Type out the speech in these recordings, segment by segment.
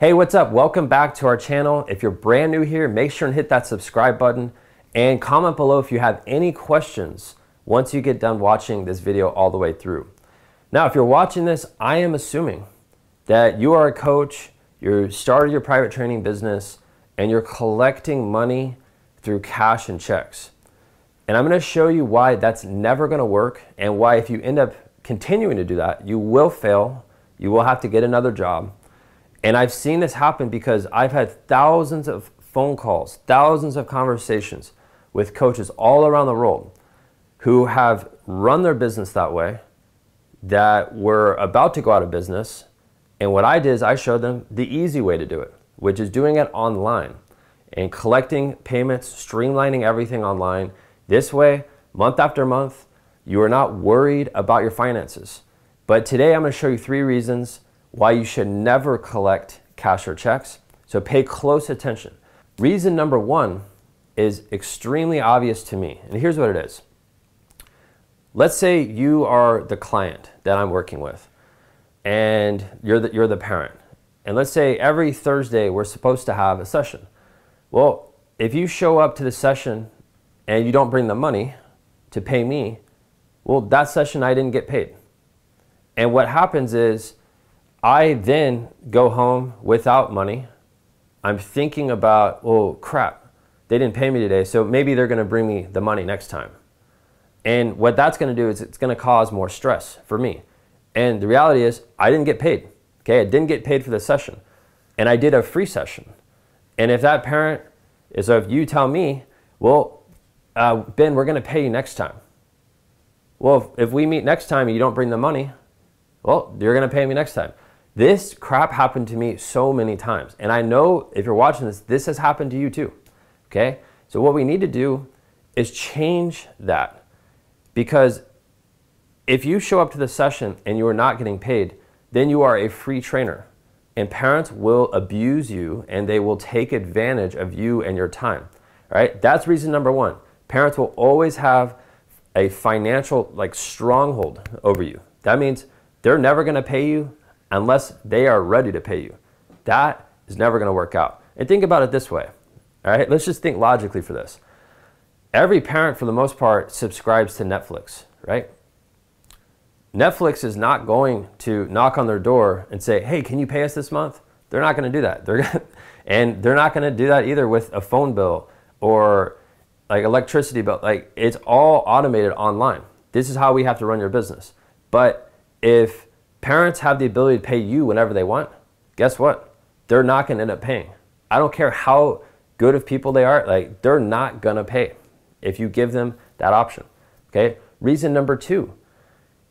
Hey, what's up? Welcome back to our channel. If you're brand new here, make sure and hit that subscribe button and comment below if you have any questions once you get done watching this video all the way through. Now, if you're watching this, I am assuming that you are a coach, you started your private training business, and you're collecting money through cash and checks. And I'm gonna show you why that's never gonna work and why if you end up continuing to do that, you will fail, you will have to get another job, and I've seen this happen because I've had thousands of phone calls, thousands of conversations with coaches all around the world who have run their business that way, that were about to go out of business. And what I did is I showed them the easy way to do it, which is doing it online and collecting payments, streamlining everything online. This way, month after month, you are not worried about your finances. But today I'm going to show you three reasons why you should never collect cash or checks. So pay close attention. Reason number one is extremely obvious to me. And here's what it is. Let's say you are the client that I'm working with and you're the, you're the parent. And let's say every Thursday we're supposed to have a session. Well, if you show up to the session and you don't bring the money to pay me, well, that session I didn't get paid. And what happens is I then go home without money. I'm thinking about, oh crap, they didn't pay me today, so maybe they're gonna bring me the money next time. And what that's gonna do is it's gonna cause more stress for me. And the reality is, I didn't get paid. Okay, I didn't get paid for the session. And I did a free session. And if that parent, is if you tell me, well, uh, Ben, we're gonna pay you next time. Well, if, if we meet next time and you don't bring the money, well, you're gonna pay me next time. This crap happened to me so many times. And I know if you're watching this, this has happened to you too. Okay? So what we need to do is change that. Because if you show up to the session and you are not getting paid, then you are a free trainer. And parents will abuse you and they will take advantage of you and your time. Right? That's reason number one. Parents will always have a financial like stronghold over you. That means they're never gonna pay you unless they are ready to pay you. That is never going to work out. And think about it this way. All right, let's just think logically for this. Every parent, for the most part, subscribes to Netflix, right? Netflix is not going to knock on their door and say, hey, can you pay us this month? They're not going to do that. They're gonna, and they're not going to do that either with a phone bill or like electricity bill. Like it's all automated online. This is how we have to run your business. But if Parents have the ability to pay you whenever they want. Guess what? They're not going to end up paying. I don't care how good of people they are, like they're not going to pay if you give them that option. Okay? Reason number 2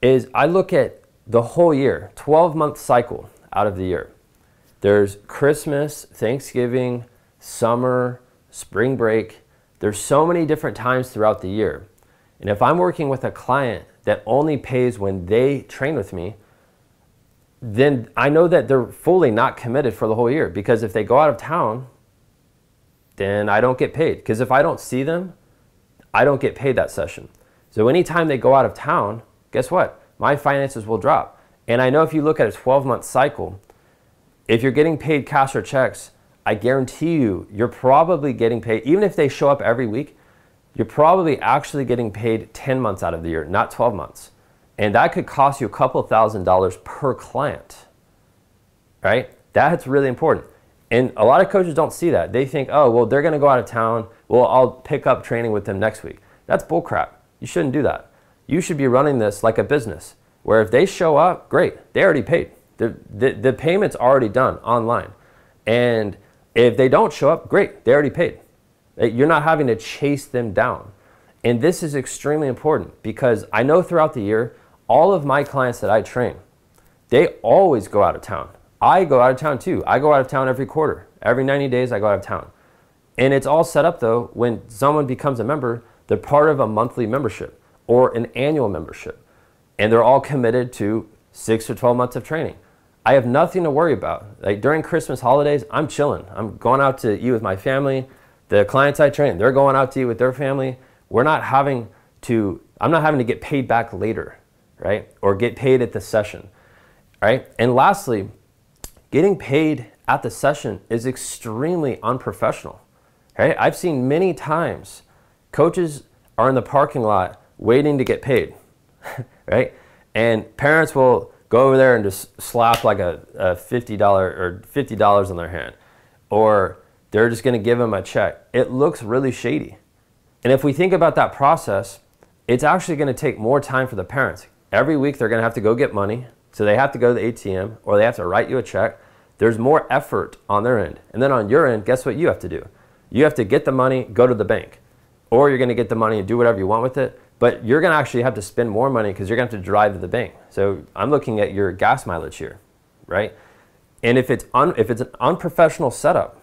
is I look at the whole year, 12-month cycle out of the year. There's Christmas, Thanksgiving, summer, spring break. There's so many different times throughout the year. And if I'm working with a client that only pays when they train with me, then I know that they're fully not committed for the whole year because if they go out of town, then I don't get paid. Because if I don't see them, I don't get paid that session. So anytime they go out of town, guess what? My finances will drop. And I know if you look at a 12 month cycle, if you're getting paid cash or checks, I guarantee you, you're probably getting paid, even if they show up every week, you're probably actually getting paid 10 months out of the year, not 12 months and that could cost you a couple thousand dollars per client, right? That's really important. And a lot of coaches don't see that. They think, oh, well, they're going to go out of town. Well, I'll pick up training with them next week. That's bullcrap. You shouldn't do that. You should be running this like a business where if they show up, great, they already paid. The, the, the payment's already done online. And if they don't show up, great, they already paid. Uh, you're not having to chase them down. And this is extremely important because I know throughout the year, all of my clients that I train, they always go out of town. I go out of town too. I go out of town every quarter. Every 90 days, I go out of town. And it's all set up though, when someone becomes a member, they're part of a monthly membership or an annual membership. And they're all committed to six or 12 months of training. I have nothing to worry about. Like during Christmas holidays, I'm chilling. I'm going out to eat with my family. The clients I train, they're going out to eat with their family. We're not having to, I'm not having to get paid back later right? Or get paid at the session, right? And lastly, getting paid at the session is extremely unprofessional, right? I've seen many times coaches are in the parking lot waiting to get paid, right? And parents will go over there and just slap like a, a $50 or $50 in their hand, or they're just gonna give them a check. It looks really shady. And if we think about that process, it's actually gonna take more time for the parents. Every week they're going to have to go get money. So they have to go to the ATM or they have to write you a check. There's more effort on their end. And then on your end, guess what you have to do? You have to get the money, go to the bank. Or you're going to get the money and do whatever you want with it. But you're going to actually have to spend more money because you're going to have to drive to the bank. So I'm looking at your gas mileage here, right? And if it's, un, if it's an unprofessional setup,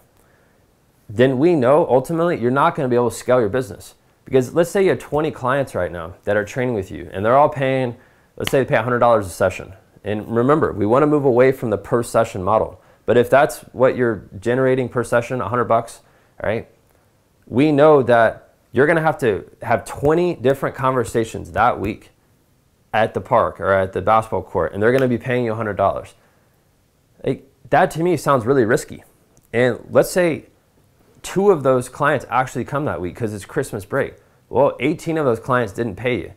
then we know ultimately you're not going to be able to scale your business. Because let's say you have 20 clients right now that are training with you and they're all paying let's say they pay $100 a session. And remember, we want to move away from the per session model. But if that's what you're generating per session, 100 bucks, right? we know that you're going to have to have 20 different conversations that week at the park or at the basketball court, and they're going to be paying you $100. Like, that to me sounds really risky. And let's say two of those clients actually come that week because it's Christmas break. Well, 18 of those clients didn't pay you.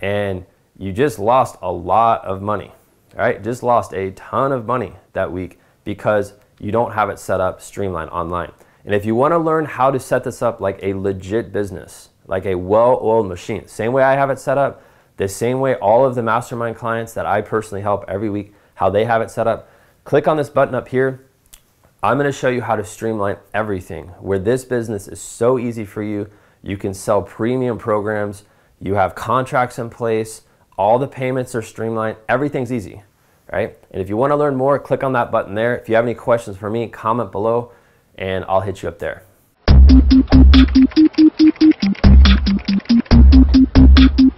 And you just lost a lot of money, all right? Just lost a ton of money that week because you don't have it set up streamlined online. And if you want to learn how to set this up like a legit business, like a well-oiled machine, same way I have it set up, the same way all of the mastermind clients that I personally help every week, how they have it set up, click on this button up here. I'm going to show you how to streamline everything where this business is so easy for you. You can sell premium programs. You have contracts in place. All the payments are streamlined. Everything's easy, right? And if you want to learn more, click on that button there. If you have any questions for me, comment below and I'll hit you up there. Thank you.